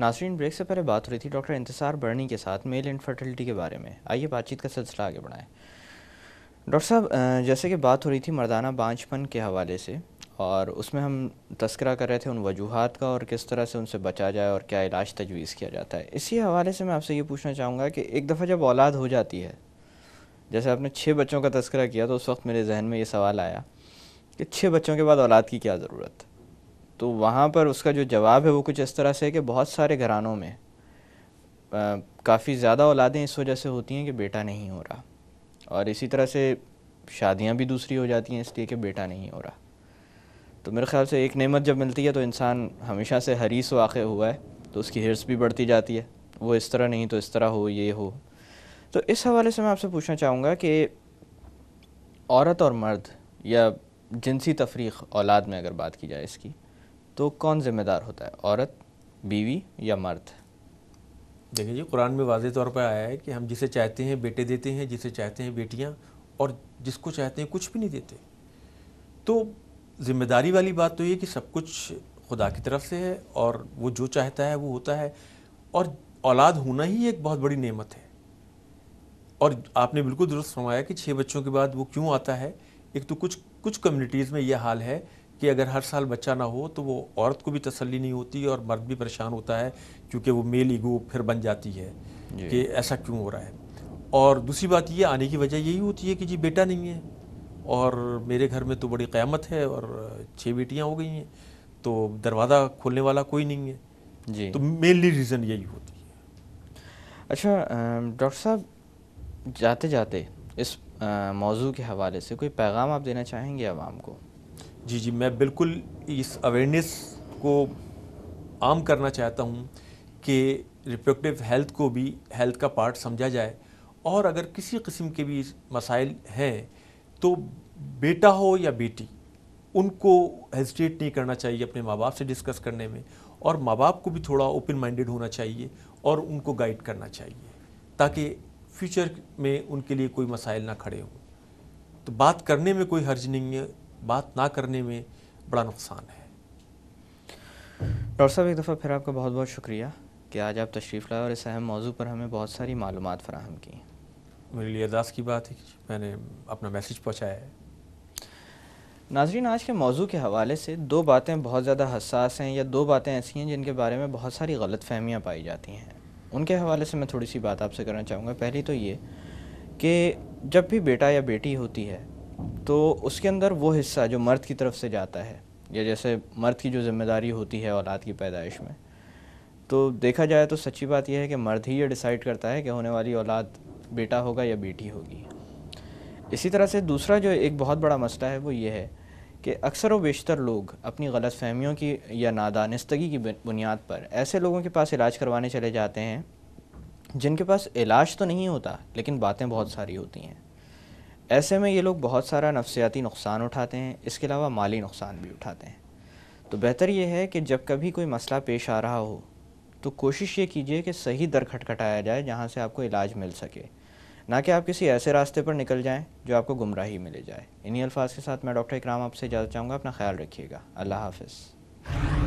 Nasreen break से पहले बात हो रही थी डॉक्टर इंतसार बर्नी के साथ मेल इनफर्टिलिटी के बारे में आइए बातचीत का सिलसिला आगे बढ़ाएं डॉक्टर साहब जैसे कि बात हो रही थी मर्दाना बांझपन के हवाले से और उसमें हम तस्करा कर रहे थे उन वजूहत का और किस तरह से उनसे बचा जाए और क्या इलाज तजवीज़ किया जाता है इसी हवाले से मैं आपसे ये पूछना चाहूँगा कि एक दफ़ा जब औलाद हो जाती है जैसे आपने छः बच्चों का तस्करा किया तो उस वक्त मेरे जहन में ये सवाल आया कि छः बच्चों के बाद औलाद की क्या ज़रूरत तो वहाँ पर उसका जो जवाब है वो कुछ इस तरह से है कि बहुत सारे घरानों में काफ़ी ज़्यादा औलादें इस वजह से होती हैं कि बेटा नहीं हो रहा और इसी तरह से शादियाँ भी दूसरी हो जाती हैं इसलिए कि बेटा नहीं हो रहा तो मेरे ख्याल से एक नेमत जब मिलती है तो इंसान हमेशा से हरीस वाक़ हुआ है तो उसकी हिरस भी बढ़ती जाती है वो इस तरह नहीं तो इस तरह हो ये हो तो इस हवाले से मैं आपसे पूछना चाहूँगा कि औरत और मर्द या जिनसी तफरीक औलाद में अगर बात की जाए इसकी तो कौन जिम्मेदार होता है औरत बीवी या मर्द देखिए जी कुरान में वाजे तौर पर आया है कि हम जिसे चाहते हैं बेटे देते हैं जिसे चाहते हैं बेटियाँ और जिसको चाहते हैं कुछ भी नहीं देते तो जिम्मेदारी वाली बात तो ये कि सब कुछ खुदा की तरफ से है और वो जो चाहता है वो होता है और औलाद होना ही एक बहुत बड़ी नेमत है और आपने बिल्कुल दुरुस्त फरमाया कि छः बच्चों के बाद वो क्यों आता है एक तो कुछ कुछ कम्युनिटीज़ में यह हाल है कि अगर हर साल बच्चा ना हो तो वो औरत को भी तसल्ली नहीं होती और मर्द भी परेशान होता है क्योंकि वो मेल ईगो फिर बन जाती है कि ऐसा क्यों हो रहा है और दूसरी बात ये आने की वजह यही होती है कि जी बेटा नहीं है और मेरे घर में तो बड़ी क़्यामत है और छः बेटियाँ हो गई हैं तो दरवाज़ा खोलने वाला कोई नहीं है जी तो मेनली रीज़न यही होती है अच्छा डॉक्टर साहब जाते जाते इस मौजू के हवाले से कोई पैगाम आप देना चाहेंगे आवाम को जी जी मैं बिल्कुल इस अवेयरनेस को आम करना चाहता हूँ कि रिप्रोडक्टिव हेल्थ को भी हेल्थ का पार्ट समझा जाए और अगर किसी किस्म के भी मसाइल हैं तो बेटा हो या बेटी उनको हेजिटेट नहीं करना चाहिए अपने माँ बाप से डिस्कस करने में और माँ बाप को भी थोड़ा ओपन माइंडेड होना चाहिए और उनको गाइड करना चाहिए ताकि फ्यूचर में उनके लिए कोई मसाइल ना खड़े हों तो बात करने में कोई हर्ज नहीं है बात ना करने में बड़ा नुकसान है डॉक्टर साहब एक दफ़ा फिर आपका बहुत बहुत शुक्रिया कि आज आप तशरीफ़ लाए और इस अहम मौजू पर हमें बहुत सारी मालूम फ्राहम की मेरे लिए अरदास की बात है कि मैंने अपना मैसेज पहुँचाया है नाजरीन आज के मौजू के हवाले से दो बातें बहुत ज़्यादा हसास हैं या दो बातें ऐसी हैं जिनके बारे में बहुत सारी गलत फहमियाँ पाई जाती हैं उनके हवाले से मैं थोड़ी सी बात आपसे करना चाहूँगा पहली तो ये कि जब भी बेटा या बेटी होती है तो उसके अंदर वो हिस्सा जो मर्द की तरफ से जाता है या जैसे मर्द की जो जिम्मेदारी होती है औलाद की पैदाइश में तो देखा जाए तो सच्ची बात यह है कि मर्द ही ये डिसाइड करता है कि होने वाली औलाद बेटा होगा या बेटी होगी इसी तरह से दूसरा जो एक बहुत बड़ा मसला है वो ये है कि अक्सर व बेशतर लोग अपनी गलत फहमियों की या नादानस्तगी की बुनियाद पर ऐसे लोगों के पास इलाज करवाने चले जाते हैं जिनके पास इलाज तो नहीं होता लेकिन बातें बहुत सारी होती हैं ऐसे में ये लोग बहुत सारा नफसियाती नुकसान उठाते हैं इसके अलावा माली नुकसान भी उठाते हैं तो बेहतर ये है कि जब कभी कोई मसला पेश आ रहा हो तो कोशिश ये कीजिए कि सही दर खटखटाया जाए जहाँ से आपको इलाज मिल सके ना कि आप किसी ऐसे रास्ते पर निकल जाएं जो आपको गुमराही मिले जाए इन्हीं अल्फाज के साथ मैं डॉक्टर इकराम आपसे इजाज़त चाहूँगा अपना ख्याल रखिएगा अल्लाह हाफिज़